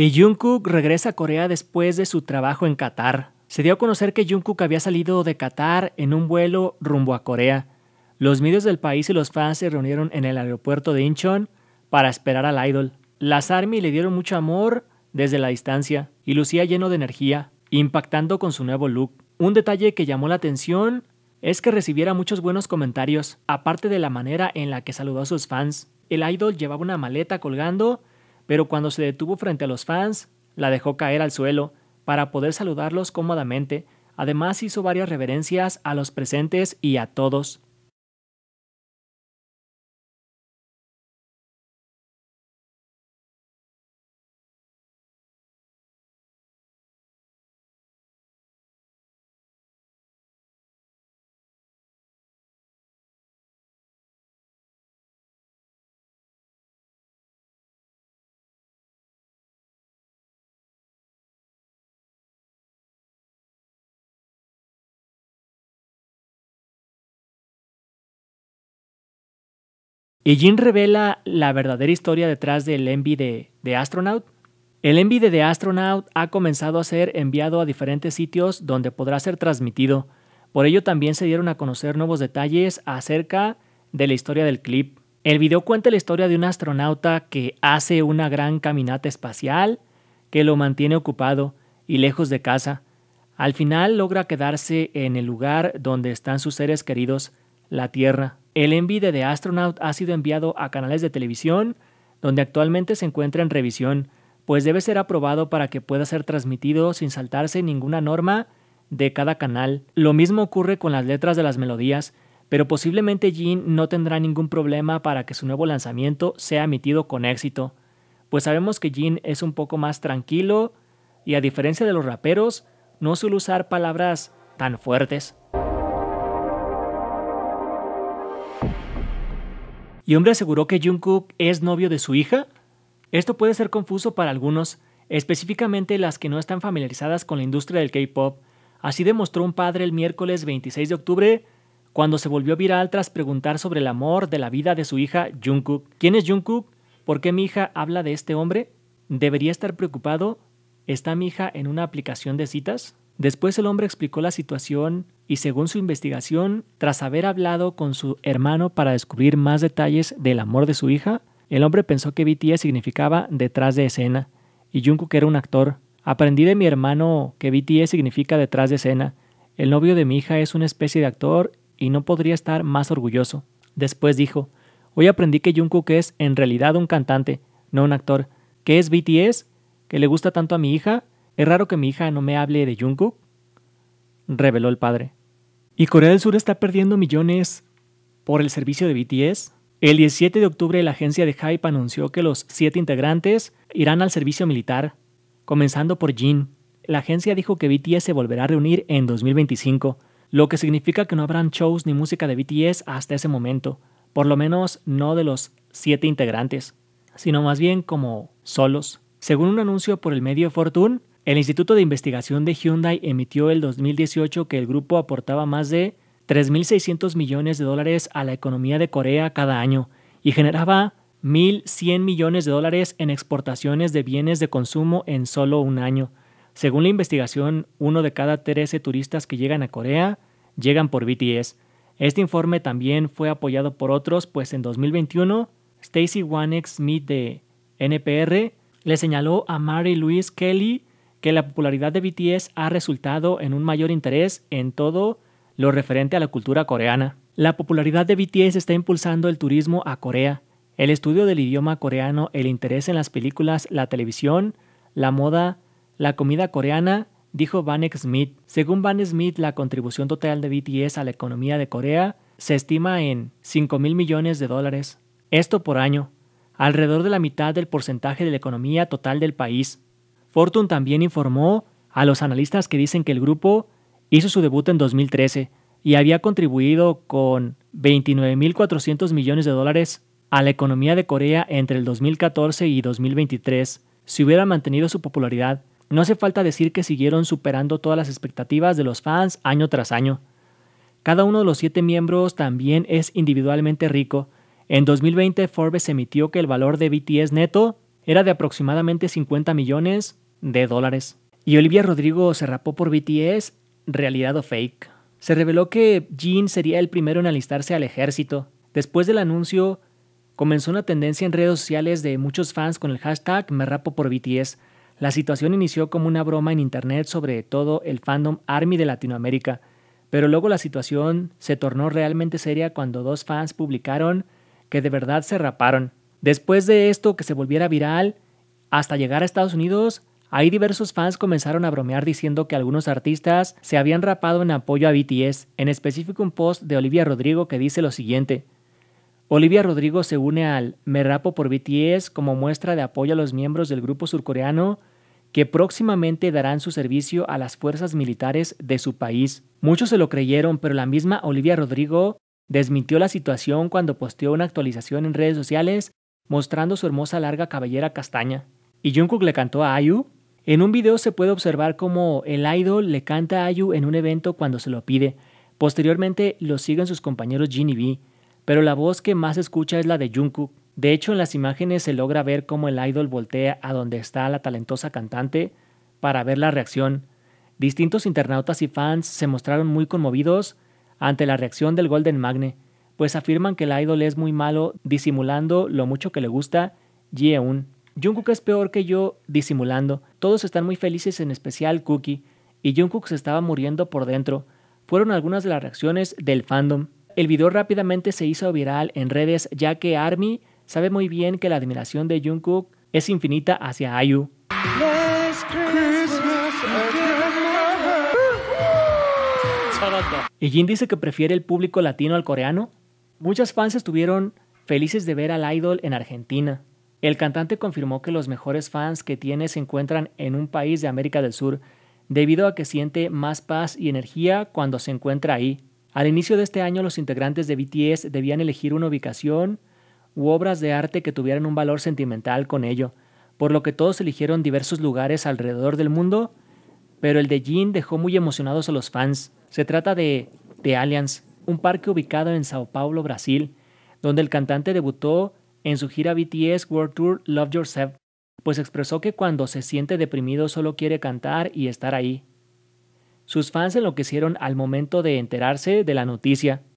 Y Jungkook regresa a Corea después de su trabajo en Qatar. Se dio a conocer que Jungkook había salido de Qatar en un vuelo rumbo a Corea. Los medios del país y los fans se reunieron en el aeropuerto de Incheon para esperar al idol. Las ARMY le dieron mucho amor desde la distancia y lucía lleno de energía, impactando con su nuevo look. Un detalle que llamó la atención es que recibiera muchos buenos comentarios, aparte de la manera en la que saludó a sus fans. El idol llevaba una maleta colgando pero cuando se detuvo frente a los fans, la dejó caer al suelo para poder saludarlos cómodamente. Además hizo varias reverencias a los presentes y a todos. Y Jin revela la verdadera historia detrás del Envy de, Astronaut. El Envy de Astronaut ha comenzado a ser enviado a diferentes sitios donde podrá ser transmitido. Por ello también se dieron a conocer nuevos detalles acerca de la historia del clip. El video cuenta la historia de un astronauta que hace una gran caminata espacial que lo mantiene ocupado y lejos de casa. Al final logra quedarse en el lugar donde están sus seres queridos la Tierra. El envide de Astronaut ha sido enviado a canales de televisión, donde actualmente se encuentra en revisión, pues debe ser aprobado para que pueda ser transmitido sin saltarse ninguna norma de cada canal. Lo mismo ocurre con las letras de las melodías, pero posiblemente Jean no tendrá ningún problema para que su nuevo lanzamiento sea emitido con éxito, pues sabemos que Jean es un poco más tranquilo y a diferencia de los raperos, no suele usar palabras tan fuertes. y hombre aseguró que Jungkook es novio de su hija? Esto puede ser confuso para algunos, específicamente las que no están familiarizadas con la industria del K-pop. Así demostró un padre el miércoles 26 de octubre cuando se volvió viral tras preguntar sobre el amor de la vida de su hija Jungkook. ¿Quién es Jungkook? ¿Por qué mi hija habla de este hombre? ¿Debería estar preocupado? ¿Está mi hija en una aplicación de citas? Después el hombre explicó la situación y según su investigación, tras haber hablado con su hermano para descubrir más detalles del amor de su hija, el hombre pensó que BTS significaba detrás de escena y Jungkook era un actor. Aprendí de mi hermano que BTS significa detrás de escena. El novio de mi hija es una especie de actor y no podría estar más orgulloso. Después dijo, hoy aprendí que Jungkook es en realidad un cantante, no un actor. ¿Qué es BTS? ¿Que le gusta tanto a mi hija? Es raro que mi hija no me hable de Jungkook, reveló el padre. ¿Y Corea del Sur está perdiendo millones por el servicio de BTS? El 17 de octubre la agencia de Hype anunció que los siete integrantes irán al servicio militar, comenzando por Jin. La agencia dijo que BTS se volverá a reunir en 2025, lo que significa que no habrán shows ni música de BTS hasta ese momento, por lo menos no de los siete integrantes, sino más bien como solos. Según un anuncio por el medio Fortune, el Instituto de Investigación de Hyundai emitió el 2018 que el grupo aportaba más de 3.600 millones de dólares a la economía de Corea cada año y generaba 1.100 millones de dólares en exportaciones de bienes de consumo en solo un año. Según la investigación, uno de cada 13 turistas que llegan a Corea llegan por BTS. Este informe también fue apoyado por otros, pues en 2021, Stacy wanex Smith de NPR le señaló a Mary Louise Kelly que la popularidad de BTS ha resultado en un mayor interés en todo lo referente a la cultura coreana. La popularidad de BTS está impulsando el turismo a Corea, el estudio del idioma coreano, el interés en las películas, la televisión, la moda, la comida coreana, dijo Van Smith. Según Van Smith, la contribución total de BTS a la economía de Corea se estima en 5 mil millones de dólares, esto por año, alrededor de la mitad del porcentaje de la economía total del país. Fortune también informó a los analistas que dicen que el grupo hizo su debut en 2013 y había contribuido con 29.400 millones de dólares a la economía de Corea entre el 2014 y 2023. Si hubiera mantenido su popularidad, no hace falta decir que siguieron superando todas las expectativas de los fans año tras año. Cada uno de los siete miembros también es individualmente rico. En 2020 Forbes emitió que el valor de BTS neto era de aproximadamente 50 millones de dólares. Y Olivia Rodrigo se rapó por BTS, realidad o fake. Se reveló que Jin sería el primero en alistarse al ejército. Después del anuncio, comenzó una tendencia en redes sociales de muchos fans con el hashtag Me rapo por BTS. La situación inició como una broma en internet sobre todo el fandom Army de Latinoamérica, pero luego la situación se tornó realmente seria cuando dos fans publicaron que de verdad se raparon. Después de esto que se volviera viral, hasta llegar a Estados Unidos, ahí diversos fans comenzaron a bromear diciendo que algunos artistas se habían rapado en apoyo a BTS, en específico un post de Olivia Rodrigo que dice lo siguiente. Olivia Rodrigo se une al Me Rapo por BTS como muestra de apoyo a los miembros del grupo surcoreano que próximamente darán su servicio a las fuerzas militares de su país. Muchos se lo creyeron, pero la misma Olivia Rodrigo desmintió la situación cuando posteó una actualización en redes sociales mostrando su hermosa larga cabellera castaña. Y Jungkook le cantó a Ayu. En un video se puede observar cómo el idol le canta a Ayu en un evento cuando se lo pide. Posteriormente lo siguen sus compañeros Jin y B, pero la voz que más escucha es la de Jungkook. De hecho, en las imágenes se logra ver cómo el idol voltea a donde está la talentosa cantante para ver la reacción. Distintos internautas y fans se mostraron muy conmovidos ante la reacción del Golden Magne pues afirman que el idol es muy malo disimulando lo mucho que le gusta Yeun. Jungkook es peor que yo disimulando. Todos están muy felices, en especial Cookie, y Jungkook se estaba muriendo por dentro. Fueron algunas de las reacciones del fandom. El video rápidamente se hizo viral en redes ya que ARMY sabe muy bien que la admiración de Jungkook es infinita hacia Ayu Y Jin dice que prefiere el público latino al coreano Muchas fans estuvieron felices de ver al idol en Argentina. El cantante confirmó que los mejores fans que tiene se encuentran en un país de América del Sur, debido a que siente más paz y energía cuando se encuentra ahí. Al inicio de este año, los integrantes de BTS debían elegir una ubicación u obras de arte que tuvieran un valor sentimental con ello, por lo que todos eligieron diversos lugares alrededor del mundo, pero el de Jin dejó muy emocionados a los fans. Se trata de The Alliance, un parque ubicado en Sao Paulo, Brasil, donde el cantante debutó en su gira BTS World Tour Love Yourself, pues expresó que cuando se siente deprimido solo quiere cantar y estar ahí. Sus fans enloquecieron al momento de enterarse de la noticia,